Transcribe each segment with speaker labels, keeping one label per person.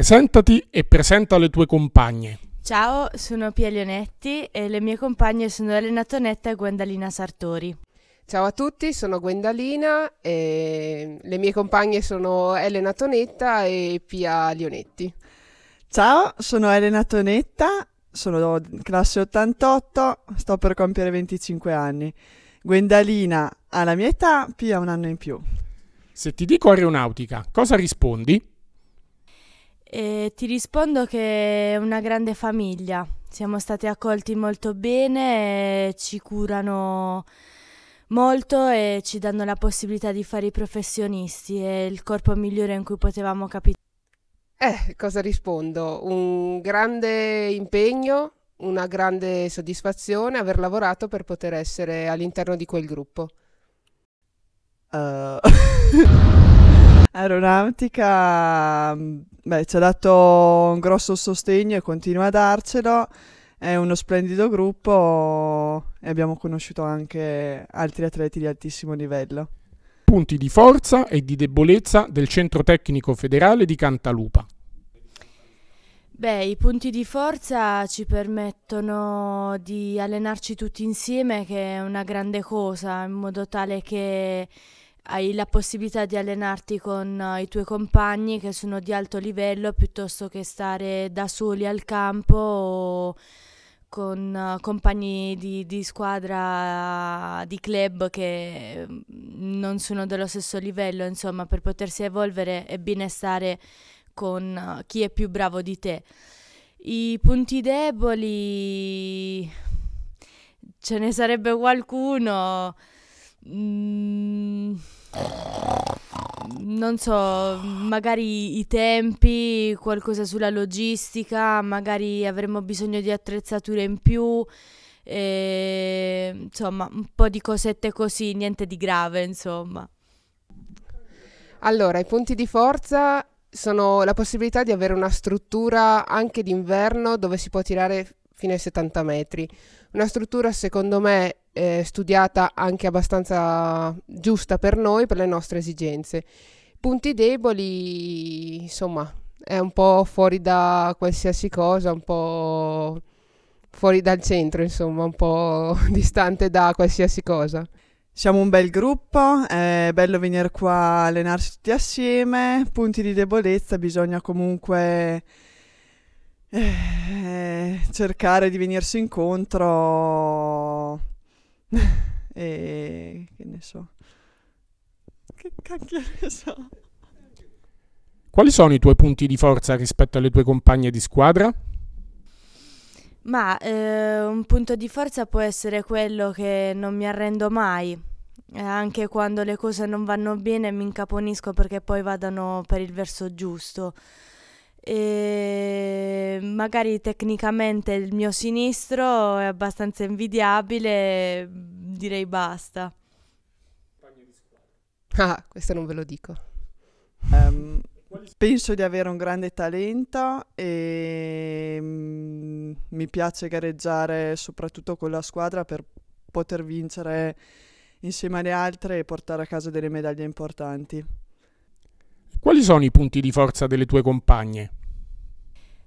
Speaker 1: Presentati e presenta le tue compagne.
Speaker 2: Ciao, sono Pia Leonetti e le mie compagne sono Elena Tonetta e Gwendalina Sartori. Ciao a tutti, sono Gwendalina
Speaker 3: e le mie compagne sono Elena Tonetta e Pia Leonetti.
Speaker 4: Ciao, sono Elena Tonetta, sono classe 88, sto per compiere 25 anni. Gwendalina ha la mia età, Pia un anno in più.
Speaker 1: Se ti dico aeronautica, cosa rispondi?
Speaker 2: E ti rispondo che è una grande famiglia, siamo stati accolti molto bene, ci curano molto e ci danno la possibilità di fare i professionisti, è il corpo migliore in cui potevamo capire. Eh, cosa
Speaker 3: rispondo? Un grande impegno, una grande soddisfazione aver lavorato per poter essere all'interno di quel gruppo. Uh...
Speaker 4: Aeronautica mm, beh, ci ha dato un grosso sostegno e continua a darcelo. È uno splendido gruppo e abbiamo conosciuto anche altri atleti di altissimo livello.
Speaker 1: Punti di forza e di debolezza del Centro Tecnico Federale di Cantalupa.
Speaker 2: Beh, i punti di forza ci permettono di allenarci tutti insieme, che è una grande cosa, in modo tale che hai la possibilità di allenarti con eh, i tuoi compagni che sono di alto livello piuttosto che stare da soli al campo o con eh, compagni di, di squadra, di club che mm, non sono dello stesso livello, insomma, per potersi evolvere è bene stare con eh, chi è più bravo di te. I punti deboli ce ne sarebbe qualcuno. Mm non so, magari i tempi, qualcosa sulla logistica, magari avremo bisogno di attrezzature in più, e, ehm, insomma, un po' di cosette così, niente di grave, insomma.
Speaker 3: Allora, i punti di forza sono la possibilità di avere una struttura anche d'inverno dove si può tirare fino ai 70 metri. Una struttura, secondo me, eh, studiata anche abbastanza giusta per noi, per le nostre esigenze. Punti deboli, insomma, è un po' fuori da qualsiasi cosa, un po' fuori dal centro, insomma, un po' distante da qualsiasi cosa. Siamo un bel gruppo, è bello venire
Speaker 4: qua a allenarsi tutti assieme, punti di debolezza, bisogna comunque eh, cercare di venirsi incontro e che ne so. Che
Speaker 2: cacchio ne so.
Speaker 1: Quali sono i tuoi punti di forza rispetto alle tue compagne di squadra?
Speaker 2: Ma eh, un punto di forza può essere quello che non mi arrendo mai, eh, anche quando le cose non vanno bene mi incaponisco perché poi vadano per il verso giusto e ehm, magari tecnicamente il mio sinistro è abbastanza invidiabile, direi basta. Ah,
Speaker 4: questo non ve lo dico. Um, penso di avere un grande talento e um, mi piace gareggiare soprattutto con la squadra per poter vincere insieme alle altre e portare a casa delle medaglie importanti.
Speaker 1: Quali sono i punti di forza delle tue compagne?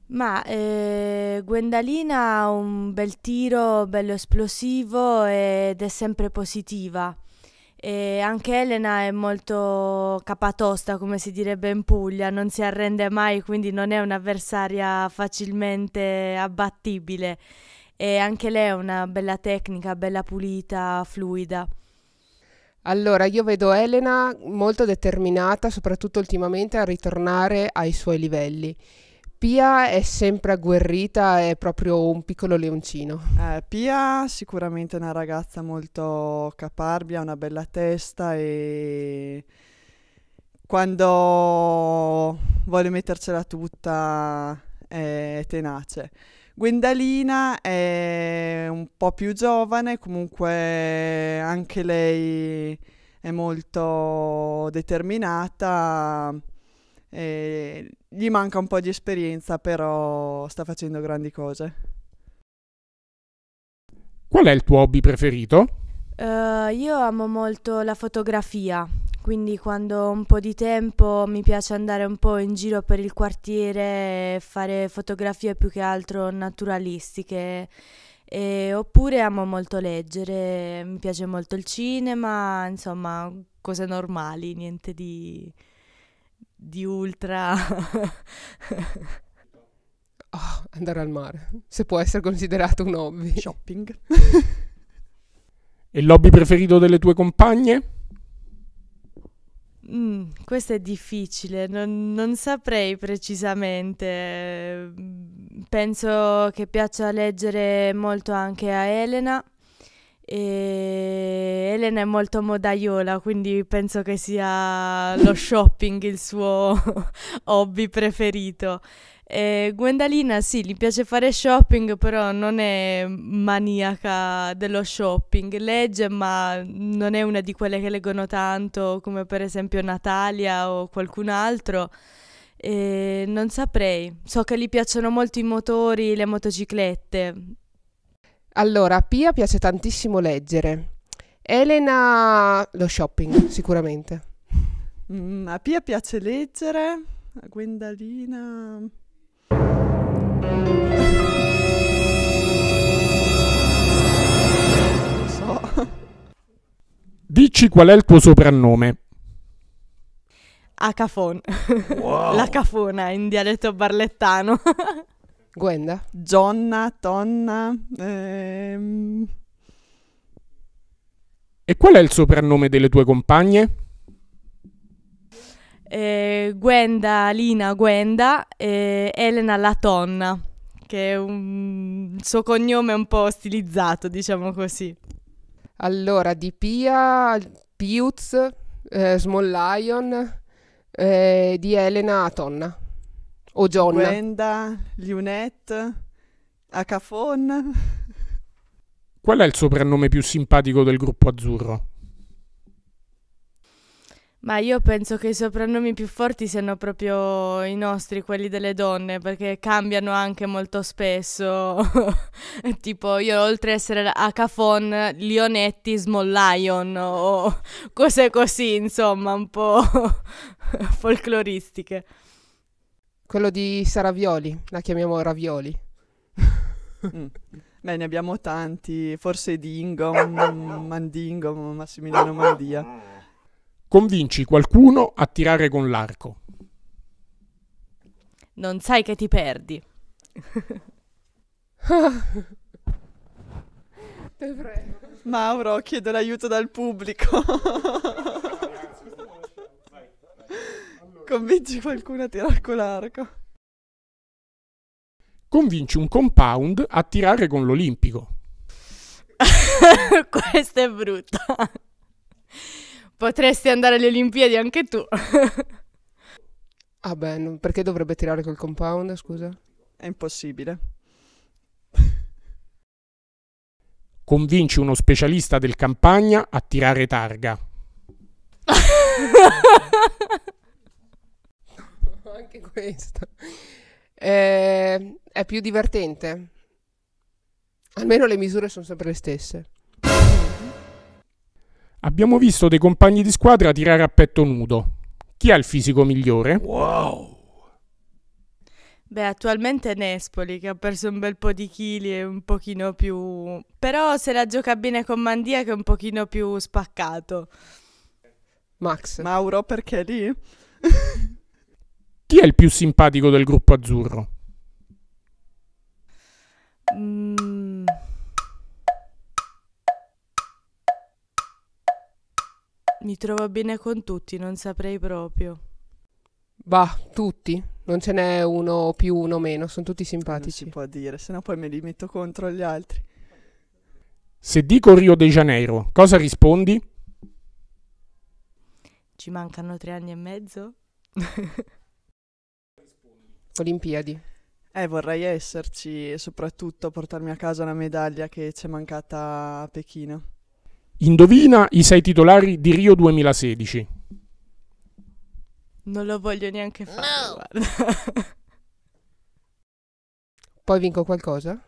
Speaker 2: Ma eh, Gwendalina ha un bel tiro, bello esplosivo ed è sempre positiva. E anche Elena è molto capatosta, come si direbbe in Puglia, non si arrende mai, quindi non è un'avversaria facilmente abbattibile. E anche lei è una bella tecnica, bella pulita, fluida.
Speaker 3: Allora, io vedo Elena molto determinata, soprattutto ultimamente, a ritornare ai suoi livelli. Pia è sempre agguerrita, è proprio un piccolo leoncino. Eh, Pia
Speaker 4: sicuramente è una ragazza molto caparbia, ha una bella testa e quando vuole mettercela tutta eh, è tenace. Gwendalina è un po' più giovane, comunque anche lei è molto determinata. E gli manca un po' di esperienza, però sta facendo grandi cose.
Speaker 1: Qual è il tuo hobby preferito?
Speaker 2: Uh, io amo molto la fotografia, quindi quando ho un po' di tempo mi piace andare un po' in giro per il quartiere e fare fotografie più che altro naturalistiche. E, oppure amo molto leggere, mi piace molto il cinema, insomma, cose normali, niente di, di ultra. oh,
Speaker 3: andare al mare, se può essere considerato un hobby. Shopping.
Speaker 1: e il lobby preferito delle tue compagne?
Speaker 2: Mh, mm, questo è difficile, non non saprei precisamente. Penso che piaccia leggere molto anche a Elena. E Elena è molto modaiola, quindi penso che sia lo shopping il suo hobby preferito. E Gwendalina sì, gli piace fare shopping, però non è maniaca dello shopping. Legge, ma non è una di quelle che leggono tanto, come per esempio Natalia o qualcun altro. E non saprei. So che gli piacciono molto i motori, le motociclette.
Speaker 3: Allora, Pia piace tantissimo leggere. Elena lo shopping, sicuramente.
Speaker 4: Mm, a Pia piace leggere. A Gwendalina...
Speaker 1: so. Dici qual è il tuo soprannome.
Speaker 2: Acafon. Cafon. Wow. La Cafona in dialetto barlettano.
Speaker 4: Gwenda. Gionna, Tonna. Ehm...
Speaker 1: E qual è il soprannome delle tue compagne?
Speaker 2: Eh, Gwenda, Lina Gwenda, eh, Elena La Tonna, che è un il suo cognome un po' stilizzato, diciamo così. Allora, di Pia, Piuz, eh, Small
Speaker 3: Lion, eh, di Elena Tonna. O John. Brenda,
Speaker 4: Lunette, Acafon.
Speaker 1: Qual è il soprannome più simpatico del gruppo azzurro?
Speaker 2: Ma io penso che i soprannomi più forti siano proprio i nostri, quelli delle donne, perché cambiano anche molto spesso. tipo, io oltre ad essere Acafon, Lionetti, Small Lion o cose così, insomma, un po' folcloristiche. Quello di Saravioli,
Speaker 3: la chiamiamo Ravioli. mm.
Speaker 4: Beh, ne abbiamo tanti, forse Dingo, Mandingo, Massimiliano Mandia.
Speaker 1: Convinci qualcuno a tirare con l'arco.
Speaker 2: Non sai che ti perdi. Te
Speaker 3: prego.
Speaker 4: Mauro, chiedo l'aiuto dal pubblico. Convinci qualcuno a tirare con l'arco.
Speaker 1: Convinci un compound a tirare con l'Olimpico.
Speaker 2: Questa è brutta. Potresti andare alle Olimpiadi anche tu.
Speaker 3: ah beh, non, perché dovrebbe tirare col compound, scusa? È impossibile.
Speaker 1: Convinci uno specialista del campagna a tirare targa.
Speaker 3: anche questo. Eh, è più divertente. Almeno le misure sono sempre le stesse.
Speaker 1: Abbiamo visto dei compagni di squadra tirare a petto nudo. Chi ha il fisico migliore? Wow!
Speaker 2: Beh, attualmente è Nespoli che ha perso un bel po' di chili e un pochino più... Però se la gioca bene con Mandia che è un pochino più spaccato. Max. Mauro perché lì?
Speaker 1: Chi è il più simpatico del gruppo azzurro?
Speaker 2: Mm. Mi trovo bene con tutti, non
Speaker 3: saprei proprio. Va, tutti. Non ce n'è uno più, uno meno, sono tutti simpatici. Non si può dire, sennò poi me li metto contro gli altri.
Speaker 1: Se dico Rio de Janeiro, cosa rispondi?
Speaker 2: Ci mancano tre anni e mezzo?
Speaker 3: Olimpiadi.
Speaker 4: Eh, vorrei esserci e soprattutto portarmi a casa una medaglia che ci è mancata a Pechino.
Speaker 1: Indovina i sei titolari di Rio 2016.
Speaker 2: Non lo voglio neanche fare, no. guarda.
Speaker 3: Poi vinco qualcosa?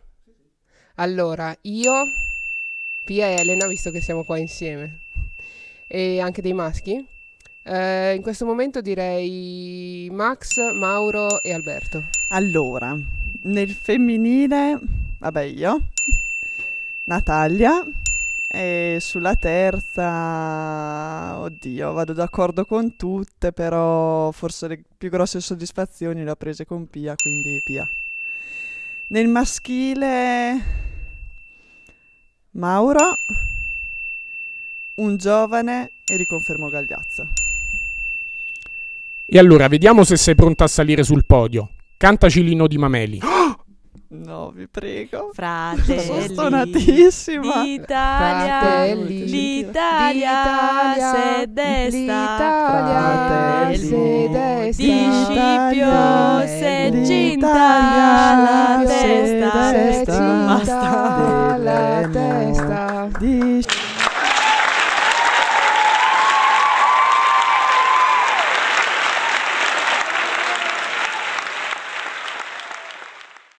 Speaker 2: Allora, io,
Speaker 3: Pia e Elena, visto che siamo qua insieme, e anche dei maschi, eh, in questo momento direi Max, Mauro e Alberto.
Speaker 4: Allora, nel femminile, vabbè io, Natalia, e sulla terza, oddio, vado d'accordo con tutte, però forse le più grosse soddisfazioni le ho prese con Pia, quindi Pia. Nel maschile, Mauro, un giovane e riconfermo Gagliazza.
Speaker 1: E allora vediamo se sei pronta a salire sul podio. Cantaci Lino di Mameli.
Speaker 4: No, vi prego. Fratelli. Sono stonatissima.
Speaker 2: L'Italia. Fratelli, l'Italia. Se desta. L'Italia. Se desta. Di Scipio. Se cinta. La testa. Se cinta. La testa. Di